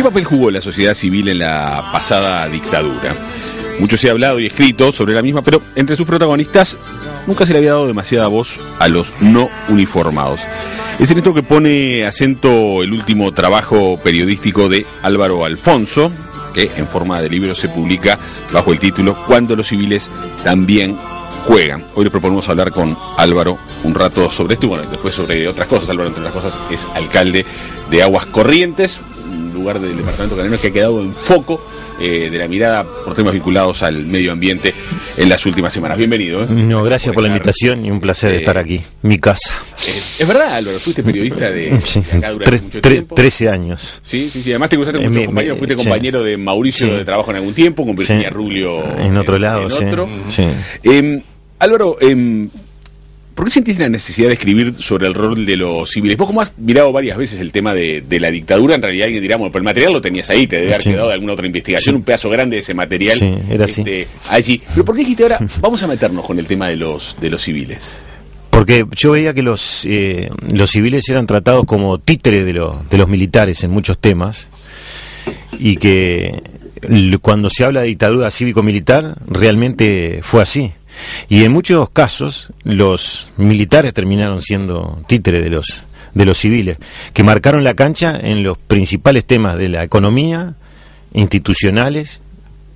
¿Qué papel jugó la sociedad civil en la pasada dictadura? Mucho se ha hablado y escrito sobre la misma, pero entre sus protagonistas nunca se le había dado demasiada voz a los no uniformados. Es en esto que pone acento el último trabajo periodístico de Álvaro Alfonso, que en forma de libro se publica bajo el título Cuando los civiles también juegan. Hoy les proponemos hablar con Álvaro un rato sobre esto y bueno, después sobre otras cosas. Álvaro, entre otras cosas, es alcalde de Aguas Corrientes, lugar del departamento canario que ha quedado en foco eh, de la mirada por temas vinculados al medio ambiente en las últimas semanas. Bienvenido. ¿eh? No, gracias por, la invitación y un placer estar eh, aquí, mi casa. es verdad, Álvaro, fuiste periodista de, 13 años. Sí, sí, sí. Además te cruzaste con fuiste compañero de Mauricio de trabajo en algún tiempo, con Virginia Rubio en otro lado, en em, Álvaro, em, ¿Por qué sentís la necesidad de escribir sobre el rol de los civiles? Vos como has mirado varias veces el tema de, la dictadura, en realidad alguien dirá, bueno, pero el material lo tenías ahí, te debe haber quedado de alguna otra investigación, un pedazo grande de ese material era este, allí. Pero ¿por qué dijiste ahora, vamos a meternos con el tema de los, de los civiles? Porque yo veía que los, eh, los civiles eran tratados como títeres de, de los militares en muchos temas y que cuando se habla de dictadura cívico-militar realmente fue así y en muchos casos los militares terminaron siendo títeres de los, de los civiles, que marcaron la cancha en los principales temas de la economía, institucionales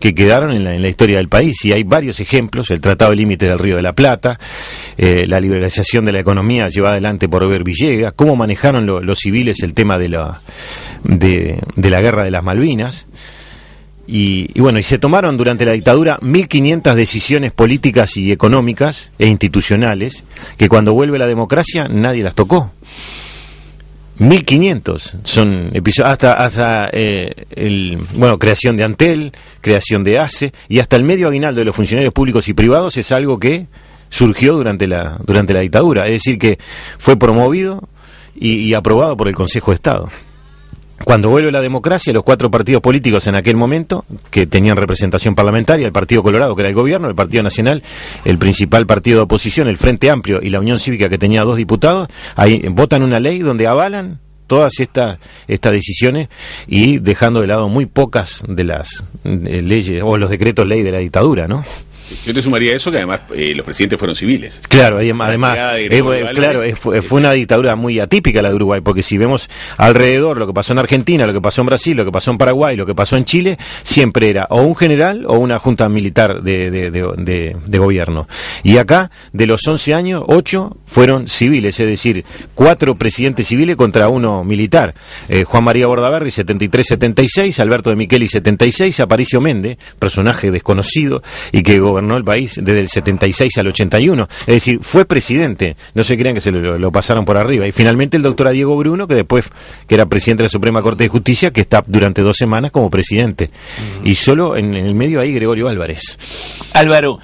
que quedaron en la, historia del país. Y hay varios ejemplos, el Tratado de límite del Río de la Plata, eh, la liberalización de la economía llevada adelante por Ober Villegas, cómo manejaron los civiles el tema de la, de la guerra de las Malvinas. Y, bueno, y se tomaron durante la dictadura 1.500 decisiones políticas y económicas e institucionales que cuando vuelve la democracia nadie las tocó. 1500 son episodios hasta hasta eh, el bueno creación de Antel, creación de ACE y hasta el medio aguinaldo de los funcionarios públicos y privados es algo que surgió durante la durante la dictadura, es decir que fue promovido y aprobado por el Consejo de Estado cuando vuelve la democracia, los cuatro partidos políticos en aquel momento, que tenían representación parlamentaria, el Partido Colorado, que era el gobierno, el Partido Nacional, el principal partido de oposición, el Frente Amplio y la Unión Cívica, que tenía dos diputados, ahí votan una ley donde avalan todas estas estas decisiones y dejando de lado muy pocas de las eh, leyes o los decretos ley de la dictadura, ¿no? Yo te sumaría eso que además eh, los presidentes fueron civiles. Claro, además, eh, claro, eh, fue, una dictadura muy atípica la de Uruguay, porque si vemos alrededor lo que pasó en Argentina, lo que pasó en Brasil, lo que pasó en Paraguay, lo que pasó en Chile, siempre era o un general o una junta militar de, gobierno. Y acá, de los 11 años, 8 fueron civiles, es decir, cuatro presidentes civiles contra uno militar. Juan María Bordaberry, 73-76, Alberto de Micheli, 76, Aparicio Méndez, personaje desconocido y que gobernó el país desde el 76 al 81. Es decir, fue presidente. No se crean que se lo, pasaron por arriba. Y finalmente el doctor Diego Bruno, que después, que era presidente de la Suprema Corte de Justicia, que está durante dos semanas como presidente. Y solo en, el medio ahí Gregorio Álvarez. Álvaro,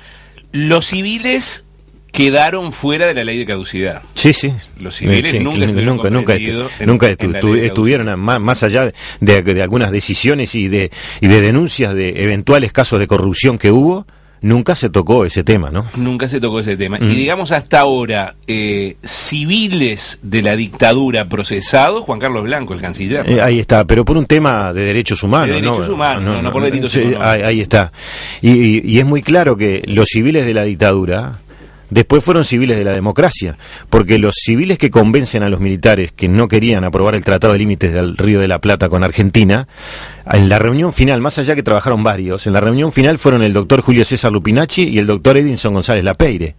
los civiles quedaron fuera de la ley de caducidad. Sí, sí. Los civiles nunca, nunca, nunca, estuvieron más, más, allá de, algunas decisiones y de, y de denuncias de eventuales casos de corrupción que hubo. Nunca se tocó ese tema, ¿no? Nunca se tocó ese tema. Mm. Y digamos hasta ahora, eh, civiles de la dictadura procesados, Juan Carlos Blanco, el canciller. Eh, ahí está, pero por un tema de derechos humanos. De derechos humanos, no, por delitos ahí, está. y es muy claro que los civiles de la dictadura Después fueron civiles de la democracia, porque los civiles que convencen a los militares que no querían aprobar el Tratado de Límites del Río de la Plata con Argentina, en la reunión final, más allá que trabajaron varios, en la reunión final fueron el doctor Julio César Lupinacci y el doctor Edinson González Lapeire.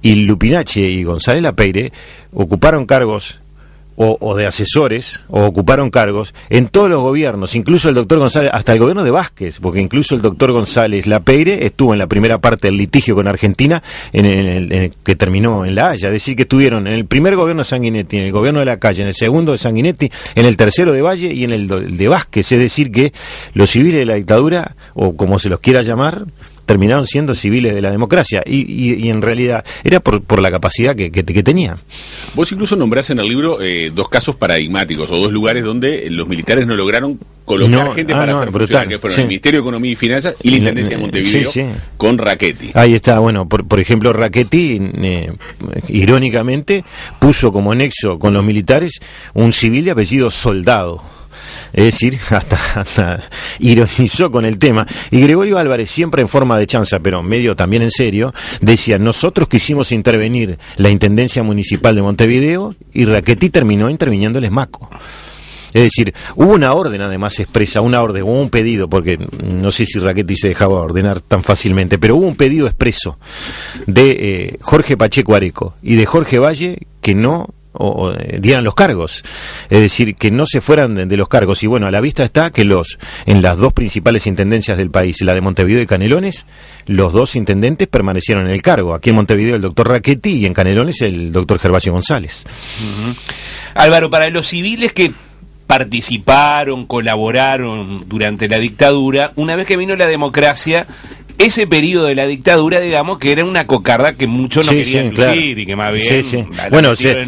Y Lupinachi y González Lapeire ocuparon cargos o, de asesores o ocuparon cargos en todos los gobiernos, incluso el doctor González, hasta el gobierno de Vázquez, porque incluso el doctor González Lapeire estuvo en la primera parte del litigio con Argentina en el, que terminó en La Haya. Es decir, que estuvieron en el primer gobierno de Sanguinetti, en el gobierno de la calle, en el segundo de Sanguinetti, en el tercero de Valle y en el de Vázquez. Es decir, que los civiles de la dictadura, o como se los quiera llamar, terminaron siendo civiles de la democracia. Y, y, en realidad era por, por la capacidad que, que, tenía. Vos incluso nombrás en el libro eh, dos casos paradigmáticos o dos lugares donde los militares no lograron colocar gente ah, para no, hacer que fueron el Ministerio de Economía y Finanzas y la Intendencia de eh, Montevideo con Raquetti. Ahí está, bueno, por, ejemplo, Raquetti, eh, irónicamente, puso como nexo con los militares un civil de apellido soldado es decir, hasta, ironizó con el tema. Y Gregorio Álvarez, siempre en forma de chanza, pero medio también en serio, decía, nosotros quisimos intervenir la Intendencia Municipal de Montevideo y Raquetti terminó interviniendo el ESMACO. Es decir, hubo una orden además expresa, una orden, hubo un pedido, porque no sé si Raquetti se dejaba ordenar tan fácilmente, pero hubo un pedido expreso de eh, Jorge Pacheco Areco y de Jorge Valle que no o, eh, dieran los cargos, es decir, que no se fueran de, los cargos. Y bueno, a la vista está que los en las dos principales intendencias del país, la de Montevideo y Canelones, los dos intendentes permanecieron en el cargo. Aquí en Montevideo el doctor Raquetti y en Canelones el doctor Gervasio González. Álvaro, para los civiles que participaron, colaboraron durante la dictadura, una vez que vino la democracia, ese periodo de la dictadura, digamos, que era una cocarda que muchos no querían sí, y que más bien bueno, ser,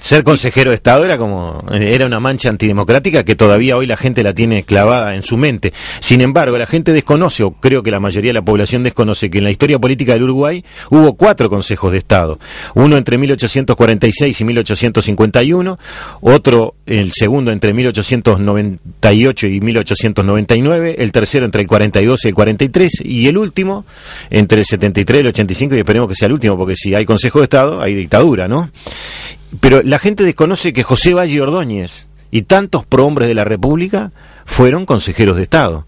Ser, consejero de Estado era como era una mancha antidemocrática que todavía hoy la gente la tiene clavada en su mente. Sin embargo, la gente desconoce, o creo que la mayoría de la población desconoce, que en la historia política del Uruguay hubo cuatro consejos de Estado. Uno entre 1846 y 1851, otro el segundo entre 1898 y 1899, el tercero entre el 42 y el 43 y y el último, entre el 73 y el 85, y esperemos que sea el último, porque si hay Consejo de Estado, hay dictadura, ¿no? Pero la gente desconoce que José Valle Ordóñez y tantos prohombres de la República fueron consejeros de Estado.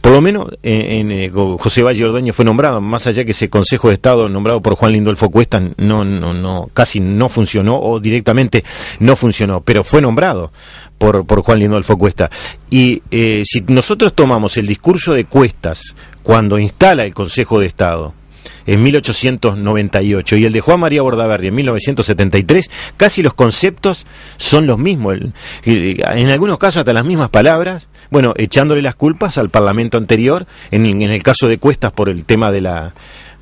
Por lo menos eh, en, eh, José Valle Ordóñez fue nombrado, más allá que ese Consejo de Estado nombrado por Juan Lindolfo Cuesta no, no, casi no funcionó o directamente no funcionó, pero fue nombrado por, por Juan Lindolfo Cuesta. Y eh, si nosotros tomamos el discurso de Cuestas cuando instala el Consejo de Estado en 1898 y el de Juan María Bordaberry en 1973, casi los conceptos son los mismos. En algunos casos hasta las mismas palabras, bueno, echándole las culpas al Parlamento anterior, en, en el caso de Cuestas por el tema de la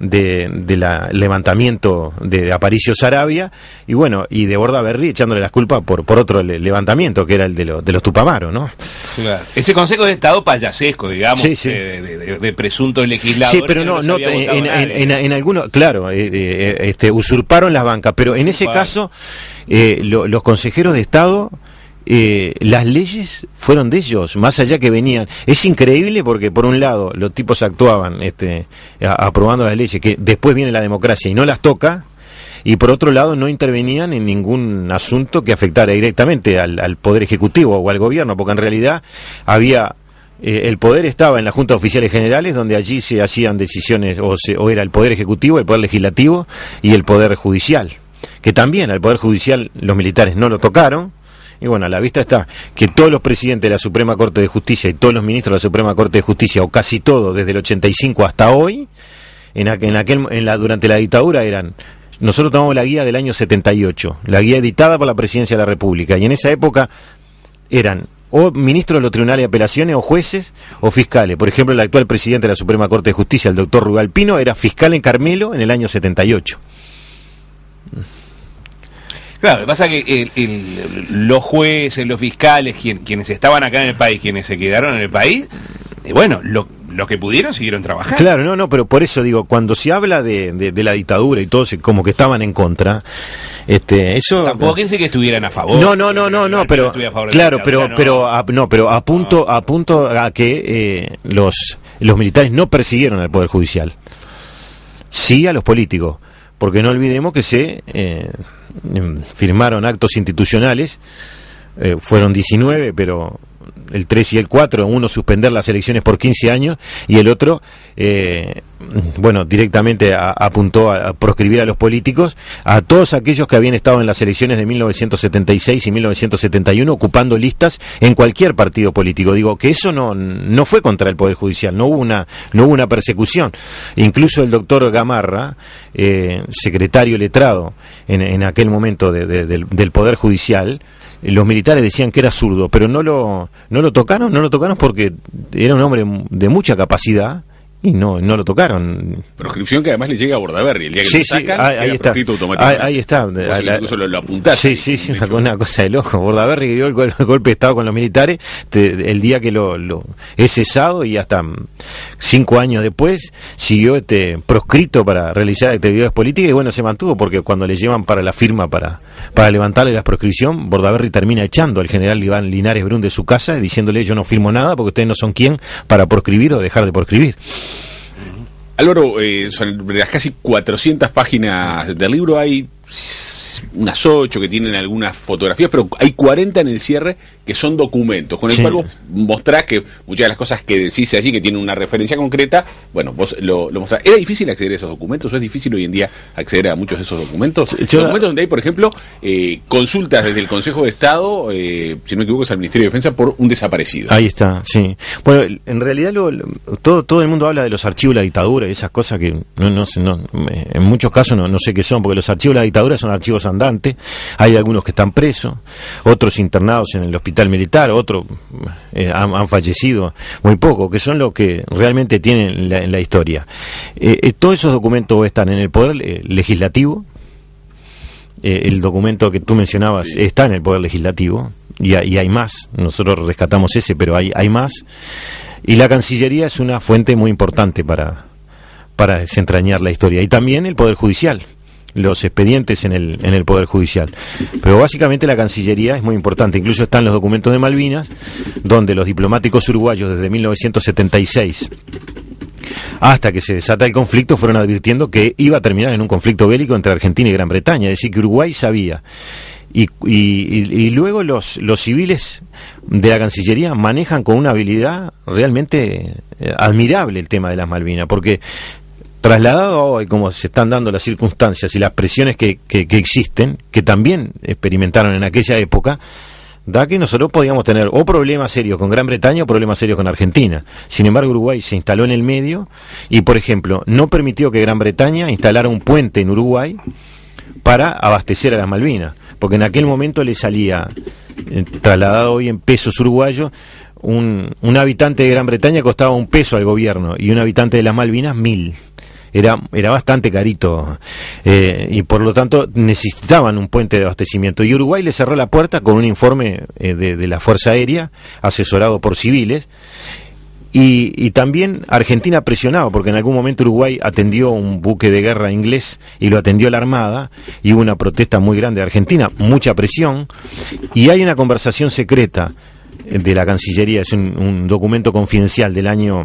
de de levantamiento de Aparicio Sarabia y bueno, y de Borda Berri echándole las culpas por, por otro levantamiento que era el de, de los Tupamaros, ¿no? Ese Consejo de Estado payasesco, digamos, eh, de, presuntos Sí, pero no, no, en, algunos, claro, eh, eh, este, usurparon las bancas, pero en ese caso los consejeros de Estado eh, las leyes fueron de ellos, más allá que venían. Es increíble porque por un lado los tipos actuaban este, aprobando las leyes, que después viene la democracia y no las toca, y por otro lado no intervenían en ningún asunto que afectara directamente al, Poder Ejecutivo o al gobierno, porque en realidad había eh, el poder estaba en la Junta de Oficiales Generales, donde allí se hacían decisiones, o, o era el Poder Ejecutivo, el Poder Legislativo y el Poder Judicial, que también al Poder Judicial los militares no lo tocaron, y bueno, a la vista está que todos los presidentes de la Suprema Corte de Justicia y todos los ministros de la Suprema Corte de Justicia, o casi todos desde el 85 hasta hoy, en, aquel, en la, durante la dictadura eran nosotros tomamos la guía del año 78, la guía editada por la Presidencia de la República, y en esa época eran o ministros de los tribunales de apelaciones, o jueces, o fiscales. Por ejemplo, el actual presidente de la Suprema Corte de Justicia, el doctor Rugal Pino, era fiscal en Carmelo en el año 78. Claro, lo que pasa es que los jueces, los fiscales, quienes estaban acá en el país, quienes se quedaron en el país, eh, bueno, lo, los que pudieron siguieron trabajando. Claro, no, no, pero por eso digo, cuando se habla de, la dictadura y todos como que estaban en contra, este, eso tampoco quieren que estuvieran a favor. No, no, no, no, no, pero claro, pero pero a, no, pero apunto a que eh, los militares no persiguieron al poder judicial. Sí a los políticos, porque no olvidemos que se eh, Em, firmaron actos institucionales, eh, fueron 19, pero el 3 y el 4, uno suspender las elecciones por 15 años y el otro eh, bueno, directamente apuntó a, proscribir a los políticos, a todos aquellos que habían estado en las elecciones de 1976 y 1971 ocupando listas en cualquier partido político. Digo que eso no, no fue contra el Poder Judicial, no hubo una, no hubo una persecución. Incluso el doctor Gamarra, eh, secretario letrado en, en aquel momento de, del, Poder Judicial, los militares decían que era zurdo, pero no lo, no lo tocaron, no lo tocaron porque era un hombre de mucha capacidad y no, no lo tocaron. Proscripción que además le llega a Bordaberry. El día que lo sacan, ahí, está. Ahí, está. incluso lo, apuntaste Sí, sí, sí una cosa de ojo Bordaberry que dio el, golpe de Estado con los militares el día que lo, lo es cesado y hasta cinco años después siguió este proscrito para realizar actividades políticas y bueno, se mantuvo porque cuando le llevan para la firma para para levantarle la proscripción, Bordaberry termina echando al general Iván Linares Brun de su casa y diciéndole yo no firmo nada porque ustedes no son quien para proscribir o dejar de proscribir. Álvaro, eh, son las casi 400 páginas del libro hay unas 8 que tienen algunas fotografías, pero hay 40 en el cierre que son documentos, con el cual vos mostrás que muchas de las cosas que decís allí, que tienen una referencia concreta, bueno, vos lo, mostrás. ¿Era difícil acceder a esos documentos? ¿O es difícil hoy en día acceder a muchos de esos documentos? documentos donde hay, por ejemplo, eh, consultas desde el Consejo de Estado, eh, si no me equivoco, es al Ministerio de Defensa, por un desaparecido. Ahí está, sí. Bueno, en realidad todo, todo el mundo habla de los archivos de la dictadura y esas cosas que no, en muchos casos no, no sé qué son, porque los archivos de la dictadura son archivos andantes, hay algunos que están presos, otros internados en el hospital militar, otro eh, han, fallecido, muy poco, que son los que realmente tienen en la historia. Eh, eh, ¿Todos esos documentos están en el Poder Legislativo? el documento que tú mencionabas está en el Poder Legislativo y, y, hay más, nosotros rescatamos ese, pero hay, hay más. Y la Cancillería es una fuente muy importante para, para desentrañar la historia. Y también el Poder Judicial los expedientes en el, en el Poder Judicial. Pero básicamente la Cancillería es muy importante. Incluso están los documentos de Malvinas, donde los diplomáticos uruguayos desde 1976 hasta que se desata el conflicto, fueron advirtiendo que iba a terminar en un conflicto bélico entre Argentina y Gran Bretaña. Es decir, que Uruguay sabía. Y, luego los, los civiles de la Cancillería manejan con una habilidad realmente eh, admirable el tema de las Malvinas, porque trasladado hoy, como se están dando las circunstancias y las presiones que, existen, que también experimentaron en aquella época, da que nosotros podíamos tener o problemas serios con Gran Bretaña o problemas serios con Argentina. Sin embargo, Uruguay se instaló en el medio y, por ejemplo, no permitió que Gran Bretaña instalara un puente en Uruguay para abastecer a las Malvinas, porque en aquel momento le salía, eh, trasladado hoy en pesos uruguayos, un, un habitante de Gran Bretaña costaba un peso al gobierno y un habitante de las Malvinas mil era, era bastante carito eh, y por lo tanto necesitaban un puente de abastecimiento. Y Uruguay le cerró la puerta con un informe eh, de, la Fuerza Aérea, asesorado por civiles. Y, también Argentina presionaba porque en algún momento Uruguay atendió un buque de guerra inglés y lo atendió la Armada, y hubo una protesta muy grande de Argentina, mucha presión, y hay una conversación secreta eh, de la Cancillería, es un, un documento confidencial del año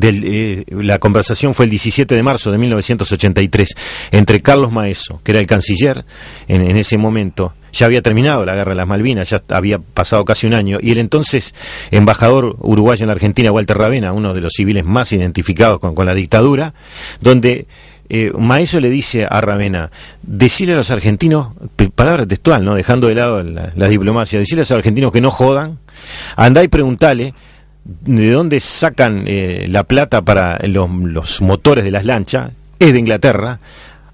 eh, la conversación fue el 17 de marzo de 1983 entre Carlos Maeso, que era el canciller en, ese momento, ya había terminado la guerra de las Malvinas, ya había pasado casi un año, y el entonces embajador uruguayo en la Argentina, Walter Ravena, uno de los civiles más identificados con, la dictadura, donde eh, Maeso le dice a Ravena, decirle a los argentinos, palabra textual, ¿no? dejando de lado la, la diplomacia, decirle a los argentinos que no jodan, andá y preguntale de dónde sacan eh, la plata para los, motores de las lanchas es de Inglaterra.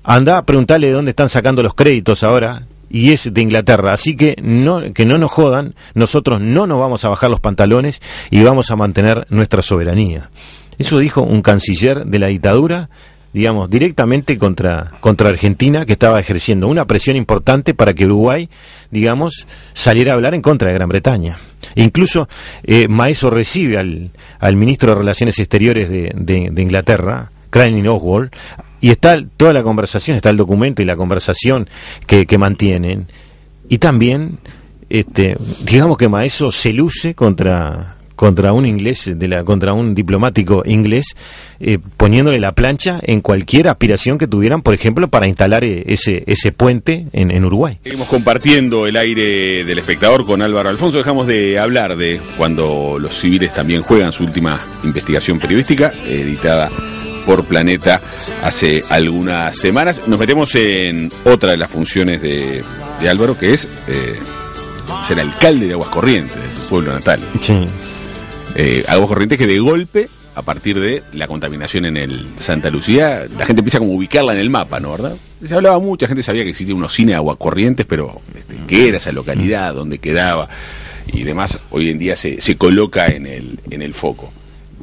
Anda, a preguntarle de dónde están sacando los créditos ahora y es de Inglaterra. Así que no, que no nos jodan, nosotros no nos vamos a bajar los pantalones y vamos a mantener nuestra soberanía. Eso dijo un canciller de la dictadura digamos, directamente contra, contra Argentina, que estaba ejerciendo una presión importante para que Uruguay, digamos, saliera a hablar en contra de Gran Bretaña. E incluso eh, Maeso recibe al, ministro de Relaciones Exteriores de, de, de Inglaterra, Oswald, y está toda la conversación, está el documento y la conversación que, que mantienen. Y también, este, digamos que Maeso se luce contra contra un inglés, de la, contra un diplomático inglés, eh, poniéndole la plancha en cualquier aspiración que tuvieran, por ejemplo, para instalar eh, ese, ese puente en, Uruguay. Seguimos compartiendo el aire del espectador con Álvaro Alfonso. Dejamos de hablar de cuando los civiles también juegan su última investigación periodística, editada por Planeta hace algunas semanas. Nos metemos en otra de las funciones de, de Álvaro, que es eh, ser alcalde de Aguas de su pueblo natal. Sí eh, aguas que de golpe, a partir de la contaminación en el Santa Lucía, la gente empieza como a ubicarla en el mapa, ¿no? ¿Verdad? Se hablaba mucho, la gente sabía que existía unos cines de aguas pero este, ¿qué era esa localidad? Mm. ¿Dónde quedaba? Y demás, hoy en día se, coloca en el, en el foco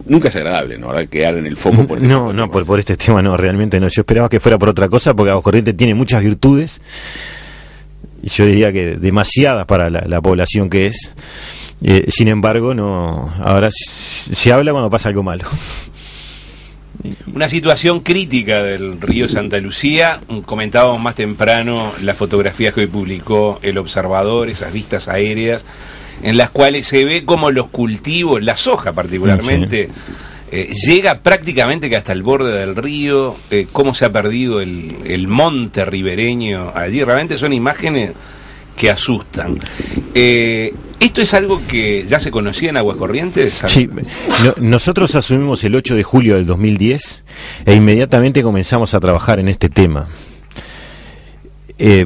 nunca es agradable, ¿no? ¿Verdad? Quedar en el foco mm, este No, no, por, por, este tema no, realmente no. Yo esperaba que fuera por otra cosa, porque Aguas Corrientes tiene muchas virtudes, yo diría que demasiadas para la población que es. Eh, sin embargo, no. Ahora se habla cuando pasa algo malo. Una situación crítica del río Santa Lucía. Mm, comentábamos más temprano las fotografías que hoy publicó El Observador, esas vistas aéreas, en las cuales se ve como los cultivos, la soja particularmente, eh, llega prácticamente hasta el borde del río, eh, cómo se ha perdido el monte ribereño allí. Realmente son imágenes que asustan. Eh, ¿Esto es algo que ya se conocía en Aguas Corrientes? Sí, nosotros asumimos el 8 de julio del 2010 e inmediatamente comenzamos a trabajar en este tema. Eh,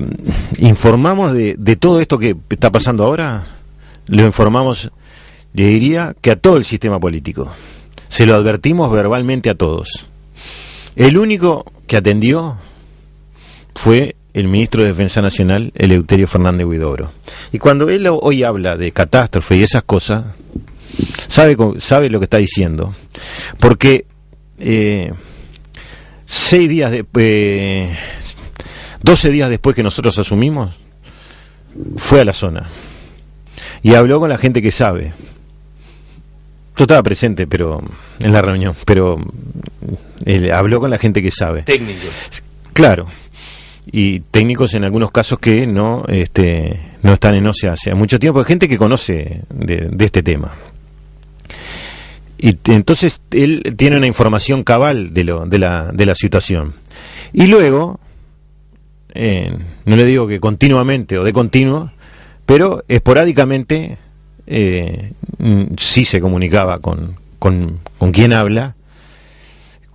informamos de, de todo esto que está pasando ahora, lo informamos, le diría, que a todo el sistema político. Se lo advertimos verbalmente a todos. El único que atendió fue el ministro de Defensa Nacional, Eleuterio Fernández Huidobro. Y cuando él hoy habla de catástrofe y esas cosas, sabe, sabe lo que está diciendo. Porque eh, seis días después, 12 eh, días después que nosotros asumimos, fue a la zona y habló con la gente que sabe. Yo estaba presente, pero en la reunión, pero él habló con la gente que sabe. Técnico. Claro y técnicos en algunos casos que no este, no están en osea hace mucho tiempo, hay gente que conoce de, este tema. Y entonces él tiene una información cabal de, lo, de, la, de la situación. Y luego, eh, no le digo que continuamente o de continuo, pero esporádicamente eh, mm, sí se comunicaba con, con quien habla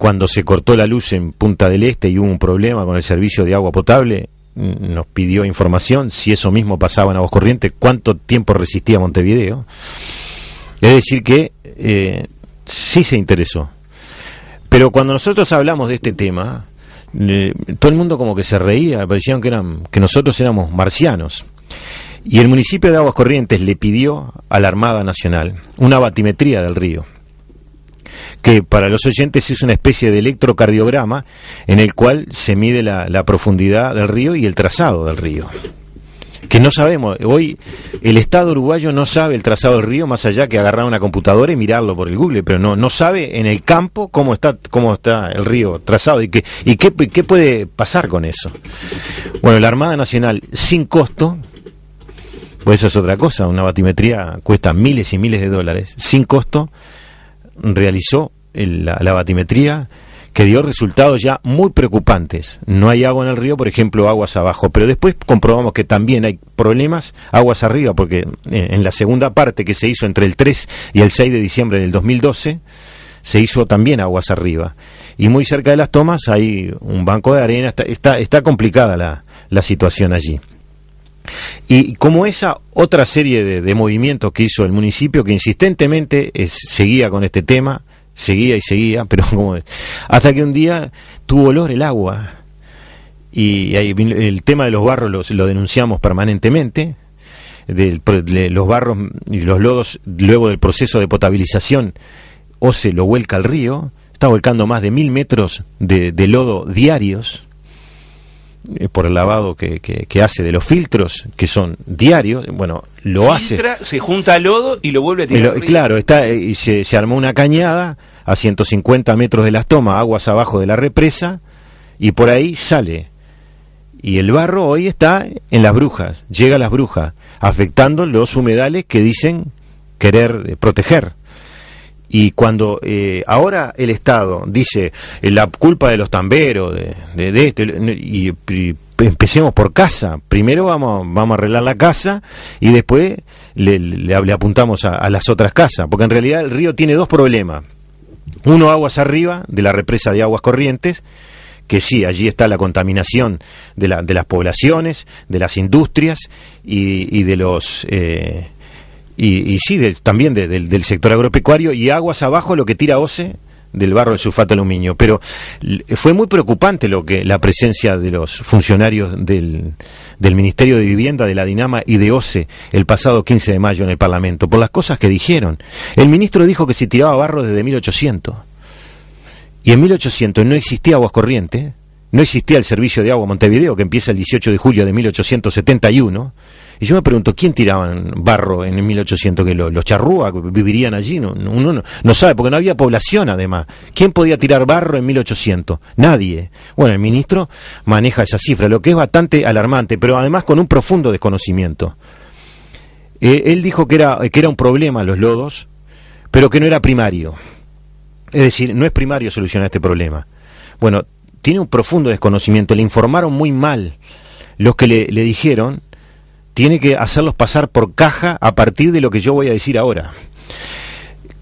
cuando se cortó la luz en Punta del Este y hubo un problema con el servicio de agua potable, nos pidió información si eso mismo pasaba en Aguas Corrientes, cuánto tiempo resistía Montevideo. Es decir, que eh, sí se interesó. Pero cuando nosotros hablamos de este tema, todo el mundo como que se reía, parecían que, que nosotros éramos marcianos. Y el municipio de Aguas Corrientes le pidió a la Armada Nacional una batimetría del río que para los oyentes es una especie de electrocardiograma en el cual se mide la, profundidad del río y el trazado del río que no sabemos. Hoy el Estado uruguayo no sabe el trazado del río más allá que agarrar una computadora y mirarlo por el Google, pero no no sabe en el campo cómo está cómo está el río trazado y qué y qué, qué puede pasar con eso. Bueno, la Armada Nacional sin costo pues eso es otra cosa, una batimetría cuesta miles y miles de dólares, sin costo realizó la, batimetría que dio resultados ya muy preocupantes. No hay agua en el río, por ejemplo, aguas abajo, pero después comprobamos que también hay problemas aguas arriba, porque en la segunda parte que se hizo entre el 3 y el 6 de diciembre del 2012, se hizo también aguas arriba. Y muy cerca de las tomas hay un banco de arena, está, está, complicada la, situación allí. Y como esa otra serie de, movimientos que hizo el municipio, que insistentemente eh, seguía con este tema, seguía y seguía, pero como hasta que un día tuvo olor el agua. Y, el tema de los barros lo denunciamos permanentemente. los barros y los lodos, luego del proceso de potabilización, o se lo vuelca al río. Está volcando más de mil metros de lodo diarios eh, por el lavado que, que, hace de los filtros, que son diarios, bueno, lo hace. Se junta lodo y lo vuelve a tirar. claro, está, eh, y se, se, armó una cañada a 150 metros de las tomas, aguas abajo de la represa, y por ahí sale. Y el barro hoy está en las brujas, llega a las brujas, afectando los humedales que dicen querer eh, proteger. Y cuando eh, ahora el Estado dice eh, la culpa de los tamberos, de, de, esto, y, empecemos por casa, primero vamos, vamos a arreglar la casa y después le, apuntamos a, las otras casas, porque en realidad el río tiene dos problemas. Uno aguas arriba de la represa de aguas corrientes, que sí, allí está la contaminación de, las poblaciones, de las industrias y, de los eh, y, sí, también del, sector agropecuario y aguas abajo lo que tira OCE del barro de sulfato aluminio. Pero fue muy preocupante lo que la presencia de los funcionarios del, del, Ministerio de Vivienda, de la Dinama y de OCE el pasado 15 de mayo en el Parlamento, por las cosas que dijeron. El ministro dijo que se tiraba barro desde 1800. Y en 1800 no existía aguas corrientes, no existía el servicio de agua Montevideo, que empieza el 18 de julio de 1871. Y yo me pregunto, ¿quién tiraban barro en 1800? Que los charrúas vivirían allí, no, uno no, no, sabe, porque no había población además. ¿Quién podía tirar barro en 1800? Nadie. Bueno, el ministro maneja esa cifra, lo que es bastante alarmante, pero además con un profundo desconocimiento. Eh, él dijo que era, que era un problema los lodos, pero que no era primario. Es decir, no es primario solucionar este problema. Bueno, tiene un profundo desconocimiento, le informaron muy mal los que le dijeron tiene que hacerlos pasar por caja a partir de lo que yo voy a decir ahora.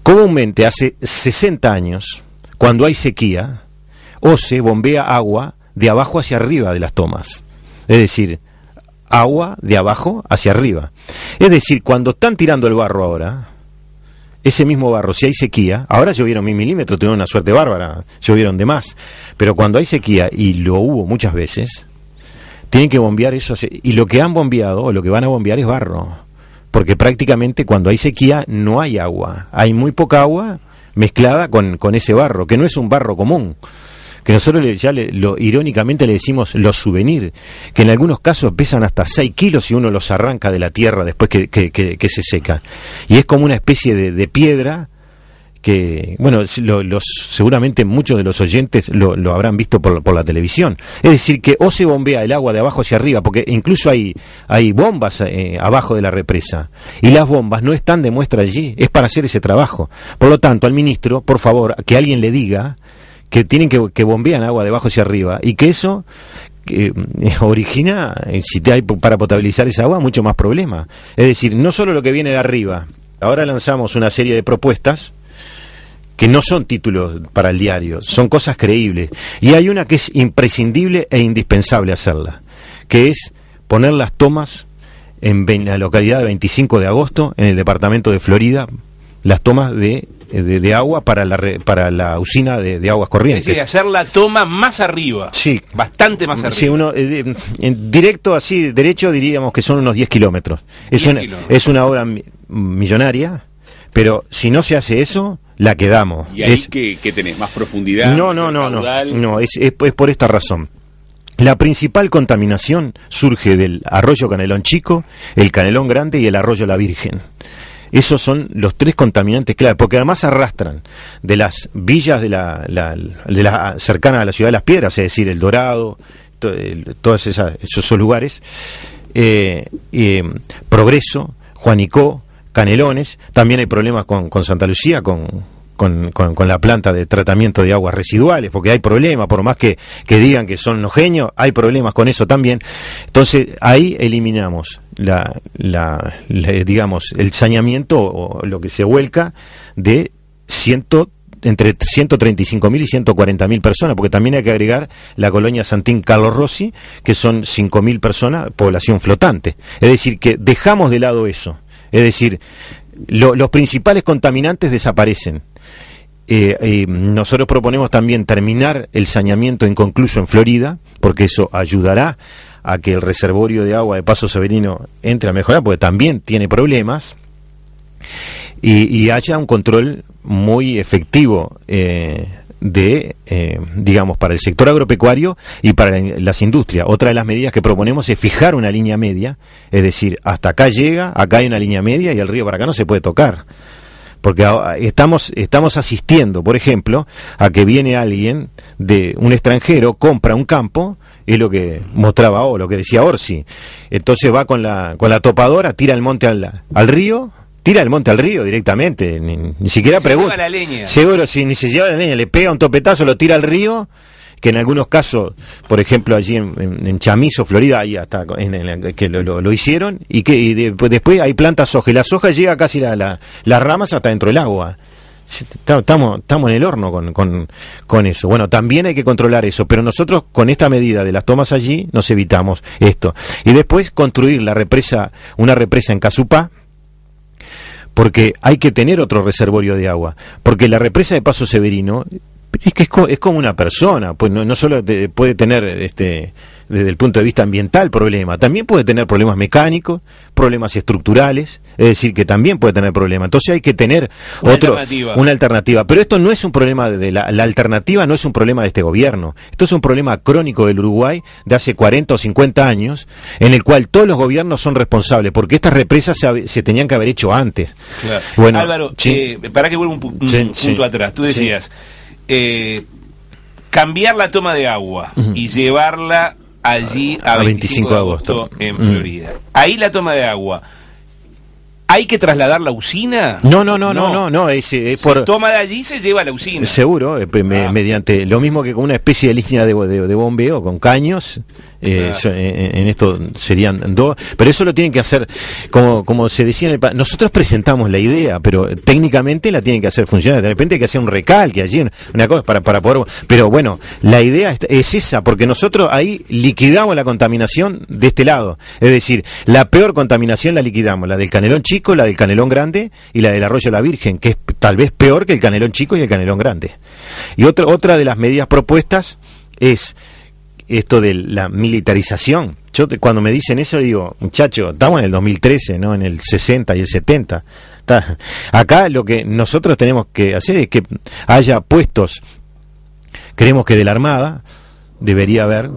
Comúnmente hace 60 años, cuando hay sequía, OCE bombea agua de abajo hacia arriba de las tomas. Es decir, agua de abajo hacia arriba. Es decir, cuando están tirando el barro ahora, ese mismo barro, si hay sequía, ahora llovieron mil milímetros, tuvieron una suerte bárbara, llovieron de más, pero cuando hay sequía, y lo hubo muchas veces, tienen que bombear eso. Y lo que han bombeado, o lo que van a bombear es barro. Porque prácticamente cuando hay sequía no hay agua. Hay muy poca agua mezclada con, ese barro, que no es un barro común que nosotros ya le, irónicamente le decimos los souvenir, que en algunos casos pesan hasta 6 kilos si uno los arranca de la tierra después que, que, se seca. Y es como una especie de, piedra que, bueno, seguramente muchos de los oyentes lo, habrán visto por, la televisión. Es decir, que o se bombea el agua de abajo hacia arriba, porque incluso hay, hay bombas eh, abajo de la represa, y las bombas no están de muestra allí, es para hacer ese trabajo. Por lo tanto, al ministro, por favor, que alguien le diga que tienen que, que bombean agua de abajo hacia arriba, y que eso eh, origina, eh, si te hay para potabilizar esa agua, mucho más problema. Es decir, no solo lo que viene de arriba, ahora lanzamos una serie de propuestas, que no son títulos para el diario, son cosas creíbles. Y hay una que es imprescindible e indispensable hacerla, que es poner las tomas en, la localidad de 25 de agosto, en el departamento de Florida, las tomas de agua para la, para la usina de, aguas corrientes. Es hacer la toma más arriba. Sí. Bastante más arriba. Sí, uno, eh, en directo, así, derecho, diríamos que son unos 10 kilómetros. kilómetros. es una obra millonaria, pero si no se hace eso, la que damos. ¿Y ahí es, que, tenés? ¿Más profundidad? No, no, no, no. No, es, por esta razón. La principal contaminación surge del arroyo Canelón Chico, el Canelón Grande y el arroyo La Virgen. Esos son los tres contaminantes clave, porque además arrastran de las villas de la, cercana a la ciudad de las piedras, es decir, El Dorado, todos esos, lugares, eh, eh, Progreso, Juanicó, Canelones. También hay problemas con, Santa Lucía, con, la planta de tratamiento de aguas residuales, porque hay problemas, por más que, digan que son los genios, hay problemas con eso también. Entonces ahí eliminamos la, digamos, el saneamiento o, lo que se vuelca de ciento, entre 135.000 y 140.000 personas, porque también hay que agregar la colonia Santín Carlos Rossi, que son 5.000 personas, población flotante. Es decir, que dejamos de lado eso. Es decir, los principales contaminantes desaparecen. Eh, eh, nosotros proponemos también terminar el saneamiento inconcluso en Florida, porque eso ayudará a que el reservorio de agua de Paso Severino entre a mejorar, porque también tiene problemas, y, haya un control muy efectivo eh, de, eh, digamos, para el sector agropecuario y para las industrias. Otra de las medidas que proponemos es fijar una línea media, es decir, hasta acá llega, acá hay una línea media y el río para acá no se puede tocar. Porque estamos, estamos asistiendo, por ejemplo, a que viene alguien de un extranjero, compra un campo, es lo que mostraba o lo que decía Orsi. Entonces va con la, con la topadora, tira el monte al, al río, tira el monte al río directamente, ni, ni siquiera se pregunta. Lleva la leña. Seguro, si ni se lleva la leña, le pega un topetazo, lo tira al río, que en algunos casos, por ejemplo, allí en, en, Chamizo, Florida, ahí hasta en, que lo, lo, hicieron, y que pues después hay plantas soja, y la soja llega casi la, las ramas hasta dentro del agua. Estamos, estamos en el horno con, con, con eso. Bueno, también hay que controlar eso, pero nosotros con esta medida de las tomas allí nos evitamos esto. Y después construir la represa, una represa en Casupá, porque hay que tener otro reservorio de agua, porque la represa de Paso Severino es que es, como una persona, pues no, solo puede tener este desde el punto de vista ambiental problema, también puede tener problemas mecánicos, problemas estructurales, es decir, que también puede tener problemas. Entonces hay que tener una alternativa. una alternativa. Pero esto no es un problema de la, alternativa no es un problema de este gobierno. Esto es un problema crónico del Uruguay de hace 40 o 50 años, en el cual todos los gobiernos son responsables, porque estas represas se, tenían que haber hecho antes. Bueno, Álvaro, eh, para que vuelva un, punto atrás, tú decías. Eh, cambiar la toma de agua y llevarla allí a, 25, de agosto, en Florida. Ahí la toma de agua. ¿Hay que trasladar la usina? No, no, no, no, no, no, es, eh, por... toma de allí se lleva la usina. Seguro, eh, ah. mediante lo mismo que con una especie de línea de bombeo, con caños, eh, eh, eh, en, esto serían dos, pero eso lo tienen que hacer, como, se decía nosotros presentamos la idea, pero técnicamente la tienen que hacer funcionar, de repente hay que hacer un recalque allí, una cosa para, para poder, pero bueno, la idea es esa, porque nosotros ahí liquidamos la contaminación de este lado, es decir, la peor contaminación la liquidamos, la del canelón chico, la del canelón grande y la del arroyo la Virgen, que es tal vez peor que el canelón chico y el canelón grande. Y otra, otra de las medidas propuestas es esto de la militarización. Yo cuando me dicen eso digo, muchacho, estamos en el 2013, ¿no? En el 60 y el 70. Acá lo que nosotros tenemos que hacer es que haya puestos, creemos que de la Armada debería haber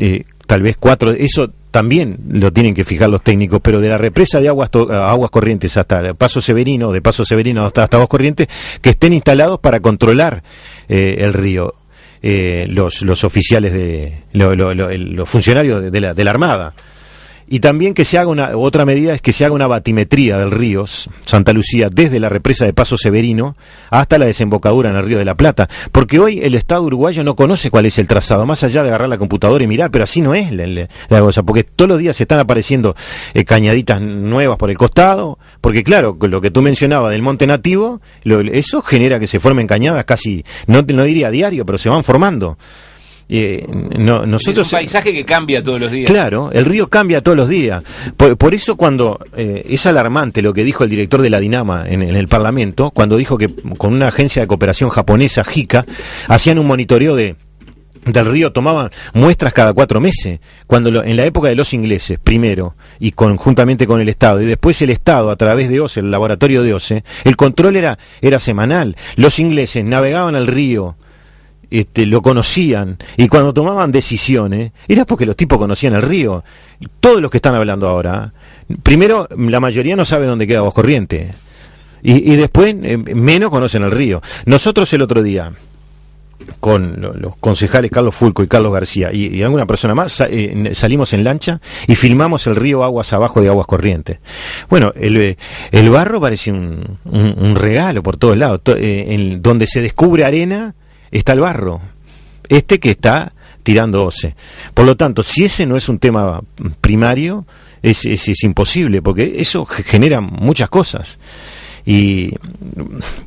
eh, tal vez cuatro, eso también lo tienen que fijar los técnicos, pero de la represa de aguas, aguas corrientes hasta Paso Severino, de Paso Severino hasta, hasta Aguas Corrientes, que estén instalados para controlar eh, el río eh, los, los oficiales de los funcionarios de la, de la Armada. Y también que se haga una, otra medida es que se haga una batimetría del río Santa Lucía desde la represa de Paso Severino hasta la desembocadura en el río de la Plata. Porque hoy el Estado uruguayo no conoce cuál es el trazado, más allá de agarrar la computadora y mirar, pero así no es la, cosa, porque todos los días se están apareciendo eh, cañaditas nuevas por el costado, porque claro, lo que tú mencionabas del monte nativo, eso genera que se formen cañadas casi, no, no diría diario, pero se van formando. Eh, es un paisaje que cambia todos los días. Claro, el río cambia todos los días. Por, eso cuando eh, es alarmante lo que dijo el director de la Dinama en, el Parlamento, cuando dijo que con una agencia de cooperación japonesa, JICA, hacían un monitoreo de del río tomaban muestras cada cuatro meses, cuando en la época de los ingleses, primero, y conjuntamente con el Estado, y después el Estado a través de OCE, el laboratorio de OCE, el control era, era semanal. Los ingleses navegaban al río, este, lo conocían y cuando tomaban decisiones era porque los tipos conocían el río. todos los que están hablando ahora, primero la mayoría no sabe dónde queda Aguas corriente y, después eh, menos conocen el río. Nosotros el otro día con los concejales Carlos Fulco y Carlos García y, alguna persona más, eh, salimos en lancha y filmamos el río aguas abajo de aguas corrientes. Bueno, el, eh, barro parece un, un, regalo por todos lados, en, donde se descubre arena está el barro, este que está tirando 12 Por lo tanto, si ese no es un tema primario, es, es, es imposible, porque eso genera muchas cosas. Y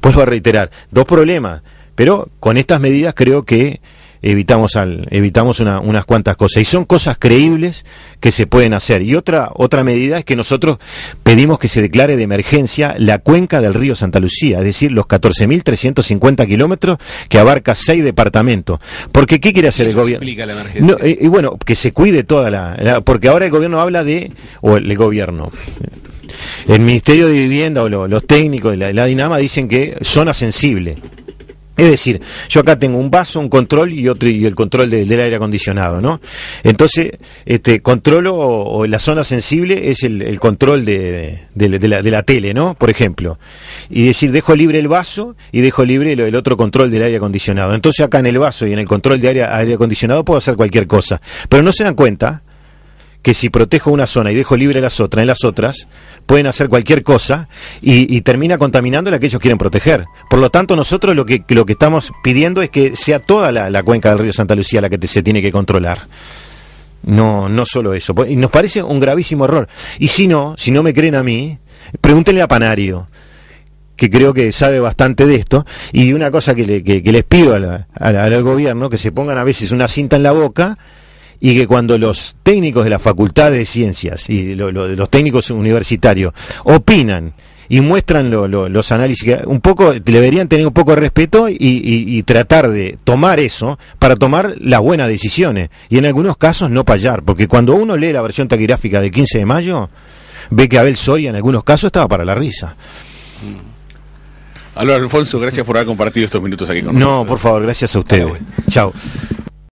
vuelvo a reiterar, dos problemas, pero con estas medidas creo que evitamos, al, evitamos unas cuantas cosas. Y son cosas creíbles que se pueden hacer. Y otra, otra medida es que nosotros pedimos que se declare de emergencia la cuenca del río Santa Lucía, es decir, los 14.350 kilómetros que abarca seis departamentos. Porque ¿qué quiere hacer el gobierno? Eh, y, bueno, que se cuide toda la, Porque ahora el gobierno habla de... o el gobierno el Ministerio de Vivienda o los técnicos de la, la, Dinama dicen que zona sensible. Es decir, yo acá tengo un vaso, un control y otro y el control del aire acondicionado, ¿no? Entonces, este controlo o, la zona sensible es el, control de, la, tele, ¿no? Por ejemplo. Y decir, dejo libre el vaso y dejo libre el, el, otro control del aire acondicionado. Entonces acá en el vaso y en el control de aire acondicionado puedo hacer cualquier cosa. Pero no se dan cuenta que si protejo una zona y dejo libre las otras, en las otras, pueden hacer cualquier cosa y, termina contaminando la que ellos quieren proteger. Por lo tanto, nosotros lo que, lo que estamos pidiendo es que sea toda la, cuenca del río Santa Lucía la que se tiene que controlar. No, no solo eso. Y nos parece un gravísimo error. Y si no, si no me creen a mí, pregúntenle a Panario que creo que sabe bastante de esto, y una cosa que, le, que, les pido al gobierno, que se pongan a veces una cinta en la boca y que cuando los técnicos de la Facultad de Ciencias y lo, los técnicos universitarios opinan y muestran los análisis, un poco deberían tener un poco de respeto y, tratar de tomar eso para tomar las buenas decisiones y en algunos casos no payar, porque cuando uno lee la versión taquigráfica de 15 de mayo ve que Abel Soria en algunos casos estaba para la risa. Aló Alfonso, gracias por haber compartido estos minutos aquí con nosotros. No, por favor, gracias a ustedes. Chao.